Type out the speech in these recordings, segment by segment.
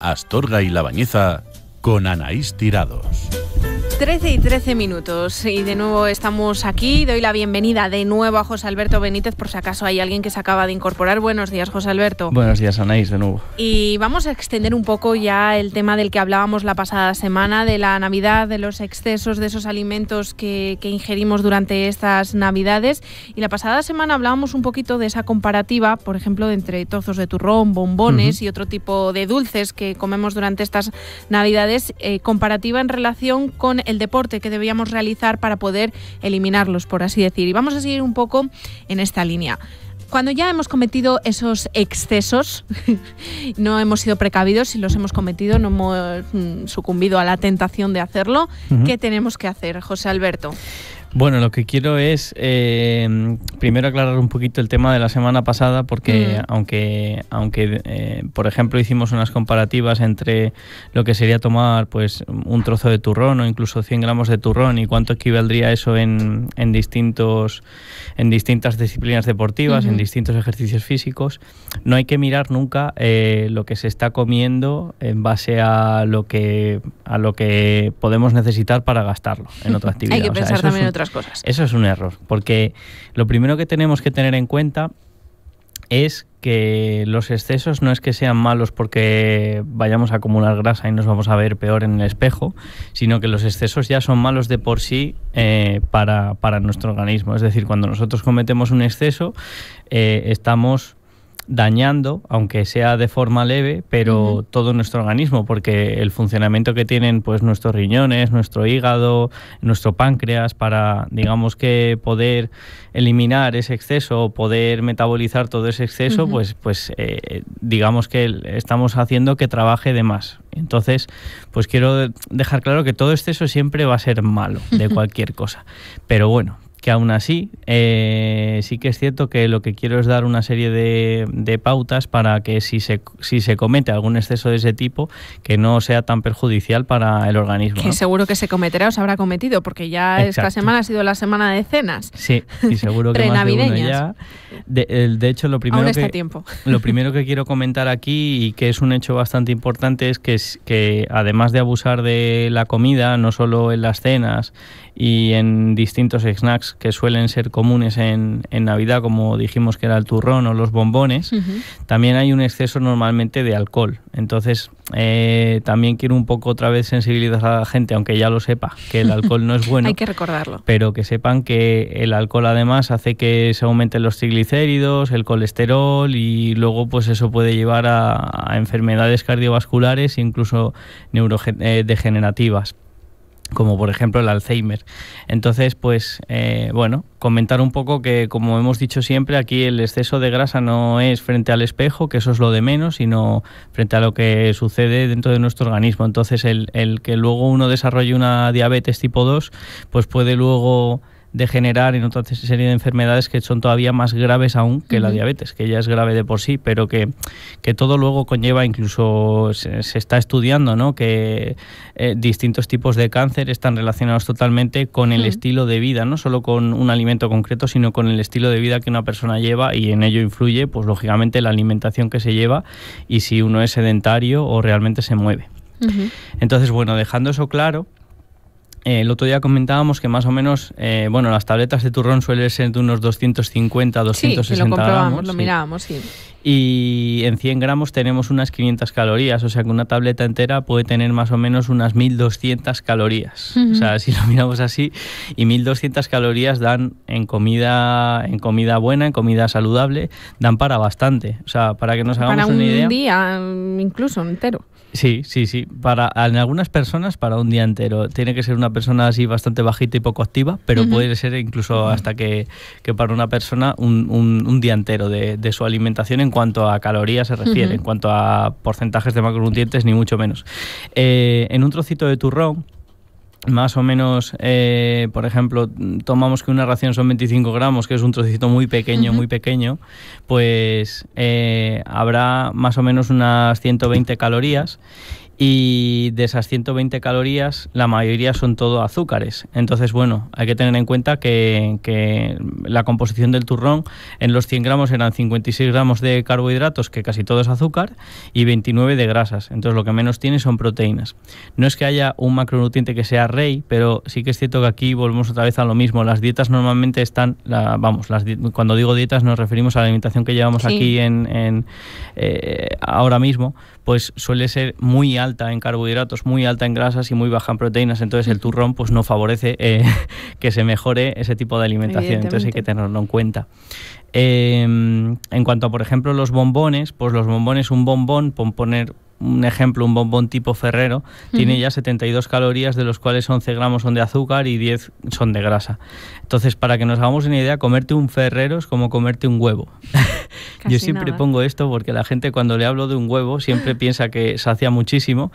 Astorga y La Bañeza con Anaís Tirados. 13 y 13 minutos y de nuevo estamos aquí. Doy la bienvenida de nuevo a José Alberto Benítez por si acaso hay alguien que se acaba de incorporar. Buenos días, José Alberto. Buenos días, Anaís, de nuevo. Y vamos a extender un poco ya el tema del que hablábamos la pasada semana, de la Navidad, de los excesos de esos alimentos que, ingerimos durante estas Navidades. Y la pasada semana hablábamos un poquito de esa comparativa, por ejemplo, entre tozos de turrón, bombones y otro tipo de dulces que comemos durante estas Navidades, eh, comparativa en relación con el deporte que debíamos realizar para poder eliminarlos, por así decir. Y vamos a seguir un poco en esta línea cuando ya hemos cometido esos excesos, no hemos sido precavidos, si los hemos cometido, no hemos mm, sucumbido a la tentación de hacerlo, ¿qué tenemos que hacer, José Alberto? Bueno, lo que quiero es eh, primero aclarar un poquito el tema de la semana pasada, porque mm. aunque, aunque eh, por ejemplo, hicimos unas comparativas entre lo que sería tomar pues un trozo de turrón o incluso 100 gramos de turrón y cuánto equivaldría eso en, en distintos, en distintas disciplinas deportivas, en distintos ejercicios físicos, no hay que mirar nunca eh, lo que se está comiendo en base a lo que, a lo que podemos necesitar para gastarlo en otra actividad. hay que pensar también en otras cosas. Eso es un error, porque lo primero que tenemos que tener en cuenta es que los excesos no es que sean malos porque vayamos a acumular grasa y nos vamos a ver peor en el espejo, sino que los excesos ya son malos de por sí eh, para, nuestro organismo. Es decir, cuando nosotros cometemos un exceso, eh, estamos dañando, aunque sea de forma leve, pero todo nuestro organismo, porque el funcionamiento que tienen pues nuestros riñones, nuestro hígado, nuestro páncreas, para digamos que poder eliminar ese exceso, o poder metabolizar todo ese exceso, pues, pues eh, digamos que estamos haciendo que trabaje de más. Entonces, pues quiero dejar claro que todo exceso siempre va a ser malo de cualquier cosa. Pero bueno, que aún así eh, sí que es cierto que lo que quiero es dar una serie de, pautas para que si se, si se comete algún exceso de ese tipo, que no sea tan perjudicial para el organismo. Que seguro que se cometerá o se habrá cometido, porque ya esta semana ha sido la semana de cenas. Sí, y seguro que más de ya. De, hecho, lo primero, que, lo primero que quiero comentar aquí y que es un hecho bastante importante es que además de abusar de la comida, no solo en las cenas, y en distintos snacks que suelen ser comunes en, en Navidad, como dijimos que era el turrón o los bombones, también hay un exceso normalmente de alcohol. Entonces, eh, también quiero un poco otra vez sensibilizar a la gente, aunque ya lo sepa, que el alcohol no es bueno. hay que recordarlo. Pero que sepan que el alcohol además hace que se aumenten los triglicéridos, el colesterol y luego pues eso puede llevar a enfermedades cardiovasculares e incluso neurodegenerativas. Eh, como por ejemplo el Alzheimer. Entonces, pues eh, bueno, comentar un poco que como hemos dicho siempre, aquí el exceso de grasa no es frente al espejo, que eso es lo de menos, sino frente a lo que sucede dentro de nuestro organismo. Entonces, el, el que luego uno desarrolle una diabetes tipo 2, pues puede luego degenerar en otra serie de enfermedades que son todavía más graves aún que la diabetes, que ya es grave de por sí, pero que, que todo luego conlleva, incluso se, está estudiando, ¿no? que eh, distintos tipos de cáncer están relacionados totalmente con el estilo de vida, no solo con un alimento concreto, sino con el estilo de vida que una persona lleva y en ello influye, pues lógicamente, la alimentación que se lleva y si uno es sedentario o realmente se mueve. Entonces, bueno, dejando eso claro, eh, el otro día comentábamos que más o menos, eh, bueno, las tabletas de turrón suelen ser de unos 250, 260 sí, lo comprobamos, lo mirábamos, sí y en 100 gramos tenemos unas 500 calorías, o sea que una tableta entera puede tener más o menos unas 1200 calorías. O sea, si lo miramos así, y 1200 calorías dan en comida, en comida buena, en comida saludable, dan para bastante. O sea, para que nos hagamos una un Un día mm, incluso entero. Sí, sí, sí. Para en algunas personas para un día entero. Tiene que ser una persona así bastante bajita y poco activa, pero puede ser incluso hasta que, que para una persona un, un, día entero de, de, su alimentación en cuanto a calorías se refiere, en cuanto a porcentajes de macronutrientes, ni mucho menos. Eh, en un trocito de turrón, más o menos, eh, por ejemplo, tomamos que una ración son 25 gramos, que es un trocito muy pequeño, muy pequeño, pues eh, habrá más o menos unas 120 calorías y de esas 120 calorías la mayoría son todo azúcares. Entonces, bueno, hay que tener en cuenta que, la composición del turrón en los 100 gramos eran 56 gramos de carbohidratos, que casi todo es azúcar, y 29 de grasas. Entonces, lo que menos tiene son proteínas. No es que haya un macronutriente que sea rey, pero sí que es cierto que aquí volvemos otra vez a lo mismo. Las dietas normalmente están, vamos, las, cuando digo dietas nos referimos a la alimentación que llevamos aquí en, eh, ahora mismo, pues suele ser muy alta alta en carbohidratos, muy alta en grasas y muy baja en proteínas. Entonces el turrón pues no favorece eh, que se mejore ese tipo de alimentación. Entonces hay que tenerlo en cuenta. Eh, en cuanto a, por ejemplo, los bombones, pues los bombones, un bombón, por poner un ejemplo, un bombón tipo Ferrero, tiene ya 72 calorías, de los cuales 11 gramos son de azúcar y 10 son de grasa. Entonces, para que nos hagamos una idea, comerte un Ferrero es como comerte un huevo. Yo siempre pongo esto porque la gente cuando le hablo de un huevo siempre piensa que sacia muchísimo,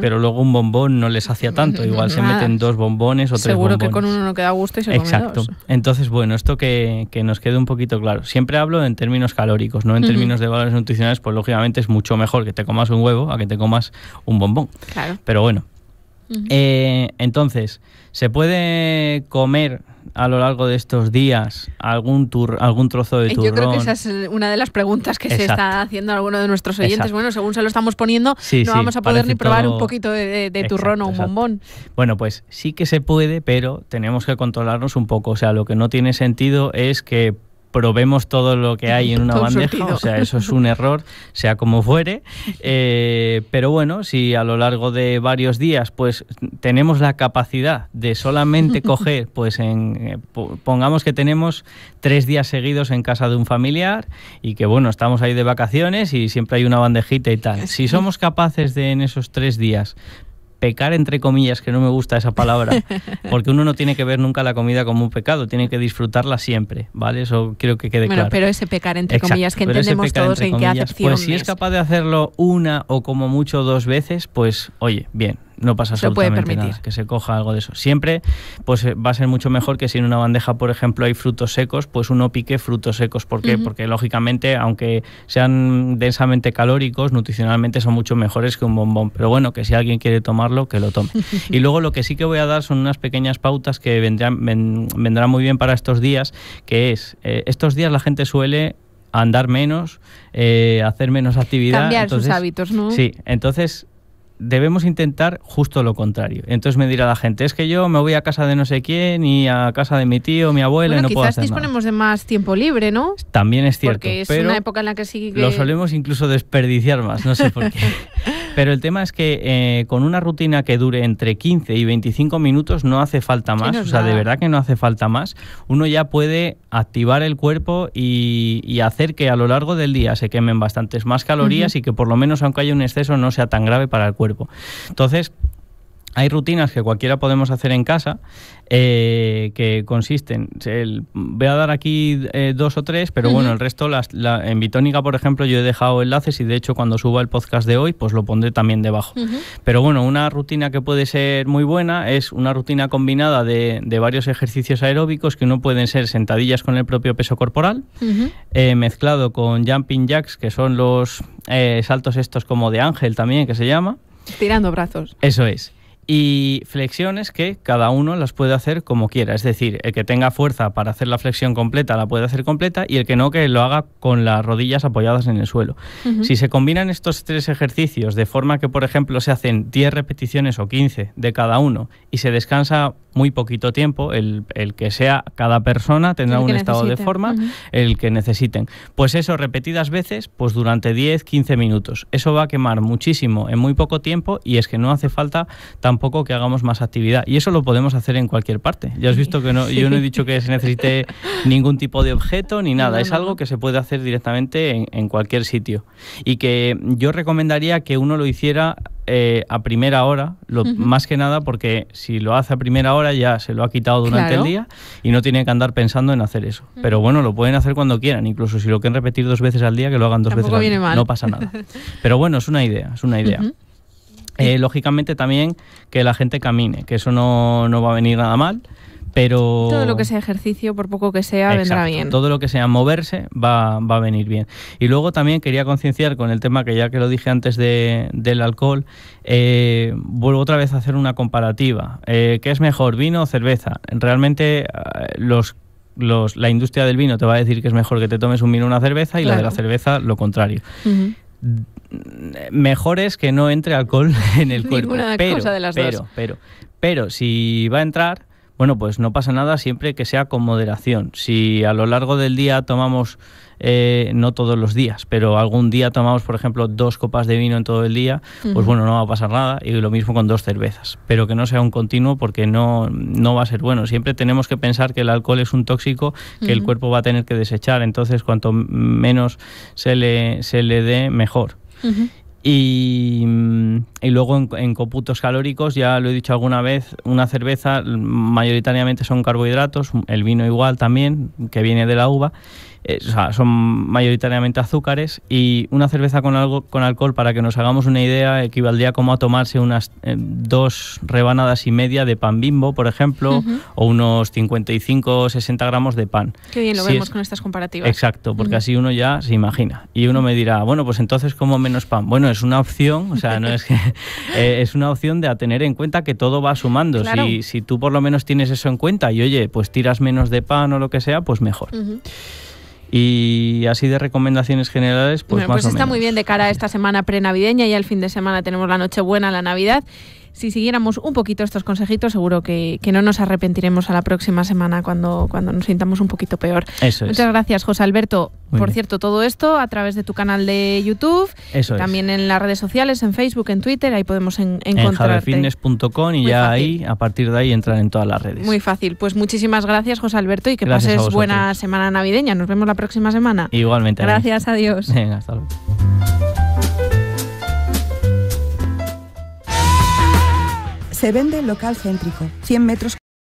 pero luego un bombón no les sacia tanto. Igual se meten dos bombones o tres Seguro que con uno no queda gusto y se Exacto. Entonces, bueno, esto que, nos quede un poquito claro. Siempre hablo en términos calóricos, no en términos de valores nutricionales, pues lógicamente es mucho mejor que te comas un huevo a que te comas un bombón. Claro. Pero bueno, eh, entonces, ¿se puede comer a lo largo de estos días algún algún trozo de turrón? Eh, yo creo que esa es una de las preguntas que se está haciendo a alguno de nuestros oyentes. Bueno, según se lo estamos poniendo, no vamos a poder ni probar un poquito de, turrón o un bombón. Bueno, pues sí que se puede, pero tenemos que controlarnos un poco. O sea, lo que no tiene sentido es que probemos todo lo que hay en una bandeja, o sea, eso es un error, sea como fuere, eh, pero bueno, si a lo largo de varios días pues tenemos la capacidad de solamente coger, pues en, eh, pongamos que tenemos tres días seguidos en casa de un familiar y que bueno, estamos ahí de vacaciones y siempre hay una bandejita y tal, si somos capaces de en esos tres días pecar entre comillas, que no me gusta esa palabra, porque uno no tiene que ver nunca la comida como un pecado, tiene que disfrutarla siempre, ¿vale? Eso creo que quede bueno, claro. Pero ese pecar entre comillas que entendemos todos en qué acepción. Pues si es capaz de hacerlo una o como mucho dos veces, pues oye, bien, no pasa se absolutamente puede nada que se coja algo de eso. Siempre pues eh, va a ser mucho mejor que si en una bandeja, por ejemplo, hay frutos secos, pues uno pique frutos secos. ¿Por qué? Porque lógicamente, aunque sean densamente calóricos, nutricionalmente son mucho mejores que un bombón. Pero bueno, que si alguien quiere tomarlo, que lo tome. y luego lo que sí que voy a dar son unas pequeñas pautas que vendrán, muy bien para estos días, que es, eh, estos días la gente suele andar menos, eh, hacer menos actividad. Cambiar sus hábitos, ¿no? Sí, entonces debemos intentar justo lo contrario. Entonces me dirá la gente, es que yo me voy a casa de no sé quién y a casa de mi tío, mi abuela, y no puedo hacer quizás disponemos de más tiempo libre, ¿no? También es cierto. Porque es una época en la que sí Lo solemos incluso desperdiciar más, no sé por qué. pero el tema es que eh, con una rutina que dure entre 15 y 25 minutos no hace falta más, o sea, de verdad que no hace falta más. Uno ya puede activar el cuerpo y, hacer que a lo largo del día se quemen bastantes más calorías y que por lo menos aunque haya un exceso no sea tan grave para el cuerpo. Entonces, hay rutinas que cualquiera podemos hacer en casa eh, que consisten. voy a dar aquí eh, dos o tres, pero bueno, el resto en Bitónica, por ejemplo, yo he dejado enlaces y de hecho cuando suba el podcast de hoy, pues lo pondré también debajo. Pero bueno, una rutina que puede ser muy buena es una rutina combinada de, varios ejercicios aeróbicos que uno pueden ser sentadillas con el propio peso corporal, eh, mezclado con jumping jacks, que son los saltos estos como de ángel también, que se llama. Tirando brazos. Eso es. Y flexiones que cada uno las puede hacer como quiera. Es decir, el que tenga fuerza para hacer la flexión completa la puede hacer completa y el que no, que lo haga con las rodillas apoyadas en el suelo. Si se combinan estos tres ejercicios de forma que, por ejemplo, se hacen 10 repeticiones o 15 de cada uno y se descansa muy poquito tiempo, el, que sea cada persona tendrá un estado de forma, el que necesiten. Pues eso repetidas veces, pues durante 10, 15 minutos. Eso va a quemar muchísimo en muy poco tiempo y es que no hace falta tampoco que hagamos más actividad. Y eso lo podemos hacer en cualquier parte. Ya has visto que no, yo no he dicho que se necesite ningún tipo de objeto ni nada. es algo que se puede hacer directamente en cualquier sitio. Y que yo recomendaría que uno lo hiciera eh, a primera hora, lo, más que nada porque si lo hace a primera hora ya se lo ha quitado durante el día y no tiene que andar pensando en hacer eso. Pero bueno, lo pueden hacer cuando quieran, incluso si lo quieren repetir dos veces al día, que lo hagan dos veces No pasa nada. Pero bueno, es una idea, es una idea. Eh, lógicamente también que la gente camine, que eso no, no va a venir nada mal. Todo lo que sea ejercicio, por poco que sea, vendrá bien. Todo lo que sea moverse va, a venir bien. Y luego también quería concienciar con el tema que ya que lo dije antes del alcohol, eh, vuelvo otra vez a hacer una comparativa. Eh, ¿Qué es mejor, vino o cerveza? Realmente eh, los la industria del vino te va a decir que es mejor que te tomes un vino o una cerveza y la de la cerveza lo contrario. Mejor es que no entre alcohol en el cuerpo. pero si va a entrar, bueno, pues no pasa nada siempre que sea con moderación. Si a lo largo del día tomamos, eh, no todos los días, pero algún día tomamos, por ejemplo, dos copas de vino en todo el día, pues bueno, no va a pasar nada. Y lo mismo con dos cervezas, pero que no sea un continuo porque no, no va a ser bueno. Siempre tenemos que pensar que el alcohol es un tóxico que el cuerpo va a tener que desechar. Entonces, cuanto menos se le, se le dé, mejor. Mm, y, luego en, coputos calóricos, ya lo he dicho alguna vez, una cerveza mm, mayoritariamente son carbohidratos, el vino igual también, que viene de la uva, eh, o sea, son mayoritariamente azúcares y una cerveza con, algo, con alcohol, para que nos hagamos una idea, equivaldría como a tomarse unas eh, dos rebanadas y media de pan bimbo, por ejemplo, o unos 55 o 60 gramos de pan. Qué bien lo vemos con estas comparativas. Exacto, porque así uno ya se imagina. Y uno me dirá, bueno, pues entonces como menos pan. Bueno, es una opción, o sea, no es que eh, es una opción de tener en cuenta que todo va sumando. Si, si tú por lo menos tienes eso en cuenta y oye, pues tiras menos de pan o lo que sea, pues mejor. Y así de recomendaciones generales, pues, pues está muy bien de cara a esta semana prenavideña y al fin de semana tenemos la noche buena, la Navidad si siguiéramos un poquito estos consejitos, seguro que, no nos arrepentiremos a la próxima semana cuando, cuando nos sintamos un poquito peor. Eso Muchas gracias, José Alberto. Por cierto, todo esto a través de tu canal de YouTube, Eso también en las redes sociales, en Facebook, en Twitter, ahí podemos en, encontrarte. y ya ahí, a partir de ahí, entrar en todas las redes. Muy fácil. Pues muchísimas gracias, José Alberto, y que pases buena semana navideña. Nos vemos la próxima semana. Igualmente. Gracias, adiós. Venga, hasta luego. Se vende local céntrico, 100 metros